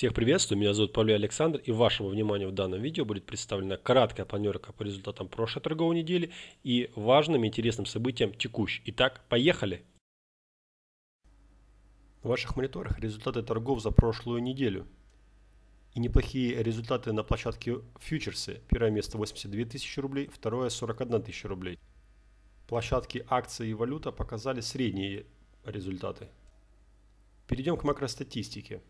Всех приветствую, меня зовут Павел Александр, и вашему вниманию в данном видео будет представлена краткая планерка по результатам прошлой торговой недели и важным и интересным событиям текущей. Итак, поехали! В ваших мониторах результаты торгов за прошлую неделю. И неплохие результаты на площадке фьючерсы. Первое место 82 тысячи рублей, второе 41 тысяча рублей. Площадки акции и валюта показали средние результаты. Перейдем к макростатистике.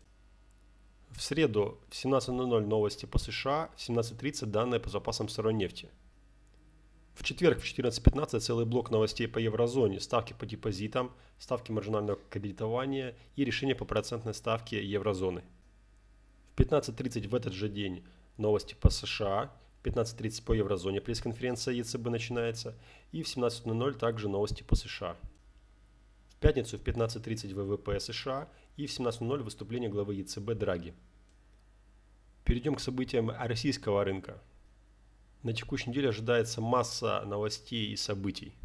В среду в 17.00 новости по США, в 17.30 данные по запасам сырой нефти. В четверг в 14.15 целый блок новостей по еврозоне, ставки по депозитам, ставки маржинального кредитования и решение по процентной ставке еврозоны. В 15.30 в этот же день новости по США, 15.30 по еврозоне пресс-конференция ЕЦБ начинается и в 17.00 также новости по США. В пятницу в 15.30 ВВП США и в 17.00 выступление главы ЕЦБ Драги. Перейдем к событиям российского рынка. На текущей неделе ожидается масса новостей и событий.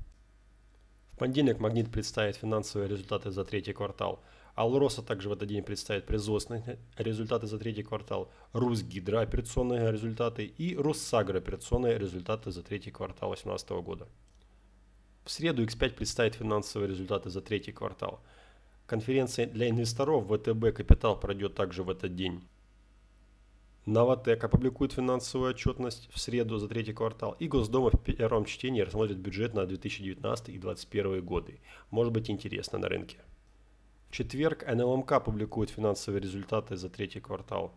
В понедельник «Магнит» представит финансовые результаты за третий квартал. «Алроса» также в этот день представит производственные результаты за третий квартал. «Русгидро» – операционные результаты и Руссагро операционные результаты за третий квартал 2018 года. В среду X5 представит финансовые результаты за третий квартал. Конференция для инвесторов ВТБ «Капитал» пройдет также в этот день. Новотек э, опубликует финансовую отчетность в среду за третий квартал, и Госдома в первом чтении рассмотрит бюджет на 2019 и 2021 годы. Может быть интересно на рынке. В четверг НЛМК публикует финансовые результаты за третий квартал.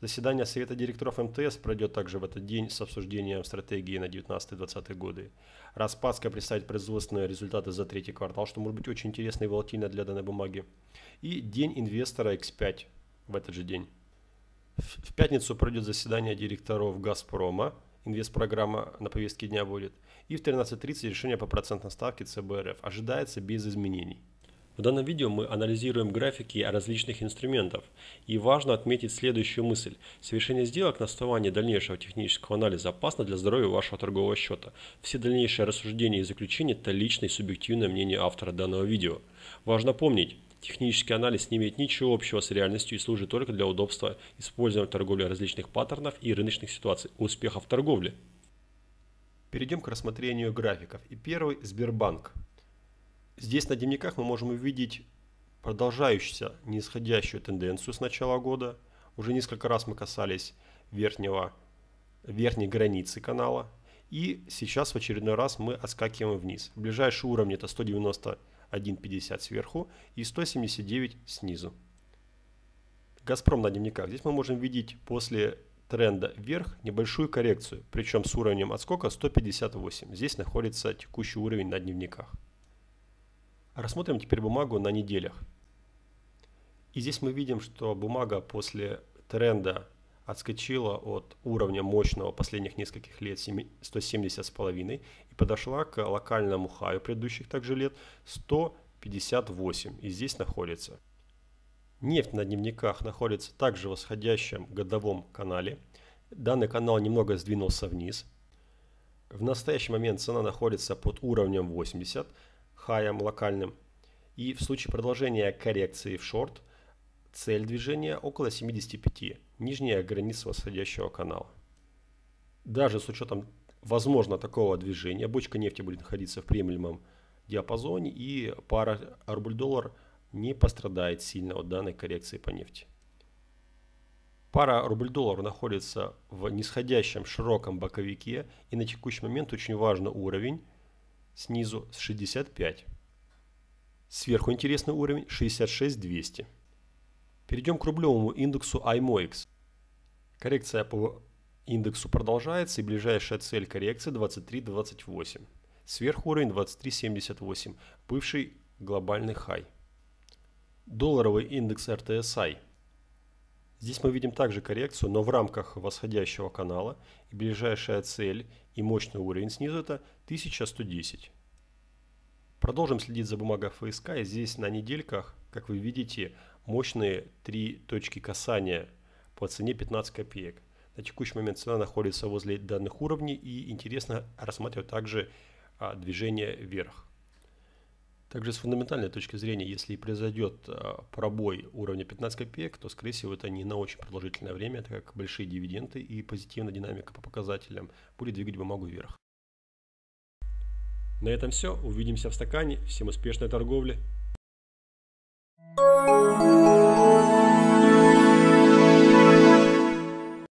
Заседание Совета директоров МТС пройдет также в этот день с обсуждением стратегии на 19-20 годы. Распадска представит производственные результаты за третий квартал, что может быть очень интересно и волатильно для данной бумаги. И День инвестора X5 в этот же день. В пятницу пройдет заседание директоров «Газпрома», инвестпрограмма на повестке дня будет, и в 13.30 решение по процентной ставке ЦБРФ ожидается без изменений. В данном видео мы анализируем графики различных инструментов. И важно отметить следующую мысль. Совершение сделок на основании дальнейшего технического анализа опасно для здоровья вашего торгового счета. Все дальнейшие рассуждения и заключения – это личное и субъективное мнение автора данного видео. Важно помнить, Технический анализ не имеет ничего общего с реальностью и служит только для удобства использования в торговле различных паттернов и рыночных ситуаций. Успехов в торговле! Перейдем к рассмотрению графиков. И первый – Сбербанк. Здесь на дневниках мы можем увидеть продолжающуюся нисходящую тенденцию с начала года. Уже несколько раз мы касались верхнего, верхней границы канала. И сейчас в очередной раз мы отскакиваем вниз. Ближайший уровень — это 190 1,50 сверху и 179 снизу. Газпром на дневниках. Здесь мы можем видеть после тренда вверх небольшую коррекцию, причем с уровнем отскока 158. Здесь находится текущий уровень на дневниках. Рассмотрим теперь бумагу на неделях. И здесь мы видим, что бумага после тренда отскочила от уровня мощного последних нескольких лет 170,5 и подошла к локальному хаю предыдущих также лет 158 и здесь находится. Нефть на дневниках находится также в восходящем годовом канале. Данный канал немного сдвинулся вниз. В настоящий момент цена находится под уровнем 80, хаем локальным. И в случае продолжения коррекции в шорт – Цель движения около 75, нижняя граница восходящего канала. Даже с учетом возможно такого движения, бочка нефти будет находиться в приемлемом диапазоне и пара рубль-доллар не пострадает сильно от данной коррекции по нефти. Пара рубль-доллар находится в нисходящем широком боковике и на текущий момент очень важен уровень снизу с 65. Сверху интересный уровень 66 200. Перейдем к рублевому индексу IMOX. Коррекция по индексу продолжается и ближайшая цель коррекции 23.28. Сверхуровень 23.78, бывший глобальный хай. Долларовый индекс RTSI. Здесь мы видим также коррекцию, но в рамках восходящего канала и ближайшая цель и мощный уровень снизу это 1110. Продолжим следить за бумагой ФСК и здесь на недельках, как вы видите, мощные три точки касания по цене 15 копеек. На текущий момент цена находится возле данных уровней и интересно рассматривать также а, движение вверх. Также с фундаментальной точки зрения, если произойдет а, пробой уровня 15 копеек, то скорее всего это не на очень продолжительное время, так как большие дивиденды и позитивная динамика по показателям будет двигать бумагу вверх. На этом все. Увидимся в стакане. Всем успешной торговли!